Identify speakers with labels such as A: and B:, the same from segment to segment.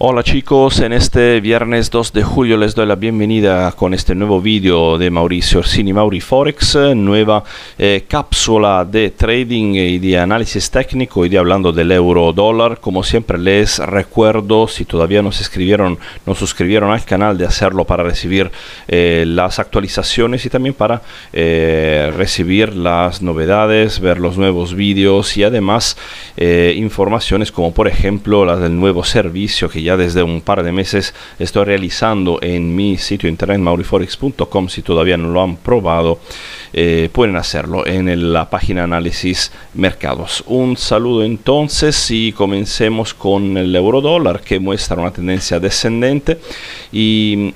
A: Hola chicos, en este viernes 2 de julio les doy la bienvenida con este nuevo vídeo de Mauricio Orsini Mauri Forex, nueva eh, cápsula de trading y de análisis técnico y de hablando del euro dólar. Como siempre les recuerdo, si todavía no se inscribieron, no suscribieron al canal, de hacerlo para recibir eh, las actualizaciones y también para eh, recibir las novedades, ver los nuevos vídeos y además informaciones como por ejemplo la del nuevo servicio que ya ya desde un par de meses estoy realizando en mi sitio internet mauriforex.com. Si todavía no lo han probado, eh, pueden hacerlo en la página análisis mercados. Un saludo entonces y comencemos con el euro dólar que muestra una tendencia descendente y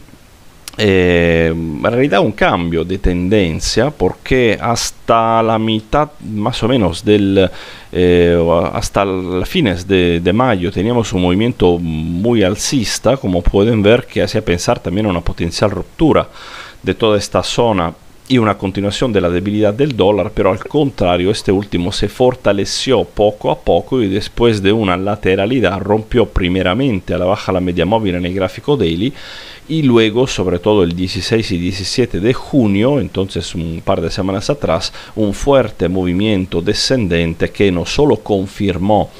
A: eh, en realidad un cambio de tendencia porque hasta la mitad más o menos del eh, hasta fines de, de, mayo teníamos un movimiento muy alcista como pueden ver que hacía pensar también una potencial ruptura de toda esta zona y una continuación de la debilidad del dólar, pero al contrario, este último se fortaleció poco a poco y después de una lateralidad rompió primeramente a la baja la media móvil en el gráfico daily y luego, sobre todo el 16 y 17 de junio, entonces un par de semanas atrás, un fuerte movimiento descendente que no solo confirmó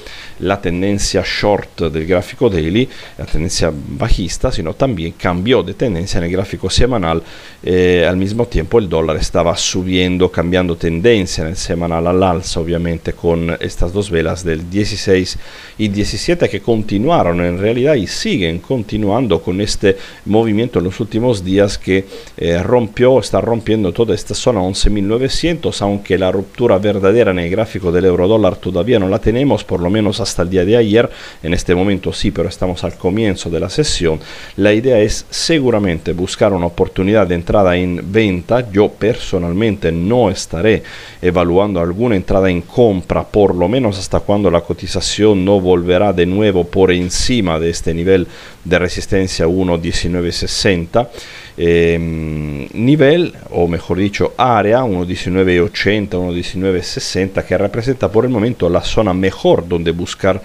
A: la tendencia short del gráfico daily, la tendencia bajista, sino también cambió de tendencia en el gráfico semanal. Eh, al mismo tiempo, el dólar estaba subiendo, cambiando tendencia en el semanal al alza, obviamente, con estas dos velas del 16 y 17 que continuaron en realidad y siguen continuando con este movimiento en los últimos días que eh, rompió, está rompiendo toda esta zona 11.900, aunque la ruptura verdadera en el gráfico del euro dólar todavía no la tenemos, por lo menos hasta el día de ayer, en este momento sí, pero estamos al comienzo de la sesión. La idea es seguramente buscar una oportunidad de entrada en venta yo personalmente no estaré evaluando alguna entrada en compra, por lo menos hasta cuando la cotización no volverá de nuevo por encima de este nivel de resistencia 1.1960. Em, nivel o mejor dicho área 1.1980 1.1960 que representa por el momento la zona mejor donde buscar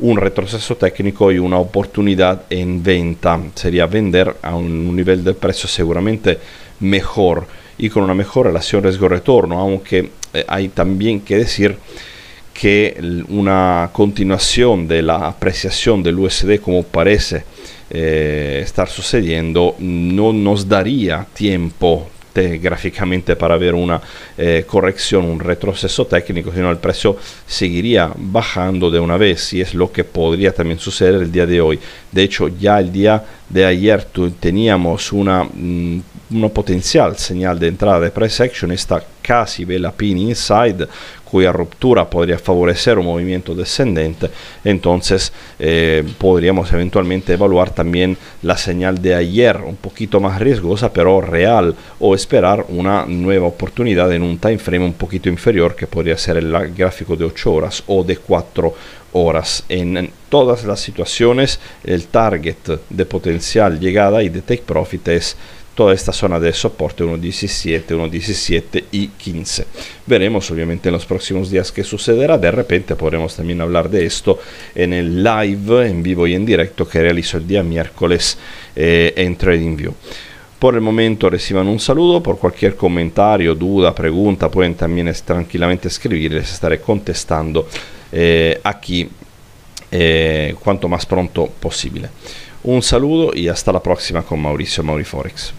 A: un retroceso técnico y una oportunidad en venta. Sería vender a un, nivel de precio seguramente mejor y con una mejor relación riesgo-retorno, aunque eh, hay también que decir que una continuación de la apreciación del USD como parece eh, estar sucediendo no nos daría tiempo gráficamente para ver una eh, corrección, un retroceso técnico, sino el precio seguiría bajando de una vez y es lo que podría también suceder el día de hoy. De hecho, ya el día de ayer teníamos una... Mm, una potencial señal de entrada de price action está casi vela pin inside cuya ruptura podría favorecer un movimiento descendente entonces eh, podríamos eventualmente evaluar también la señal de ayer un poquito más riesgosa pero real o esperar una nueva oportunidad en un time frame un poquito inferior que podría ser el gráfico de 8 horas o de 4 horas. En todas las situaciones el target de potencial llegada y de take profit es toda esta zona de soporte 1.17, 1.17 y 15. Veremos ovviamente nei prossimi próximos días qué sucederá. De repente potremo también hablar de esto en el live in vivo e in diretto che realizzo il dia miércoles eh, in en TradingView. Por il momento reciban un saluto, por qualche comentario, duda, pregunta, pueden tranquillamente tranquilamente escribirles, estaré contestando eh, chi eh, cuanto más pronto possibile. Un saluto e hasta la prossima con Maurizio Mauriforex.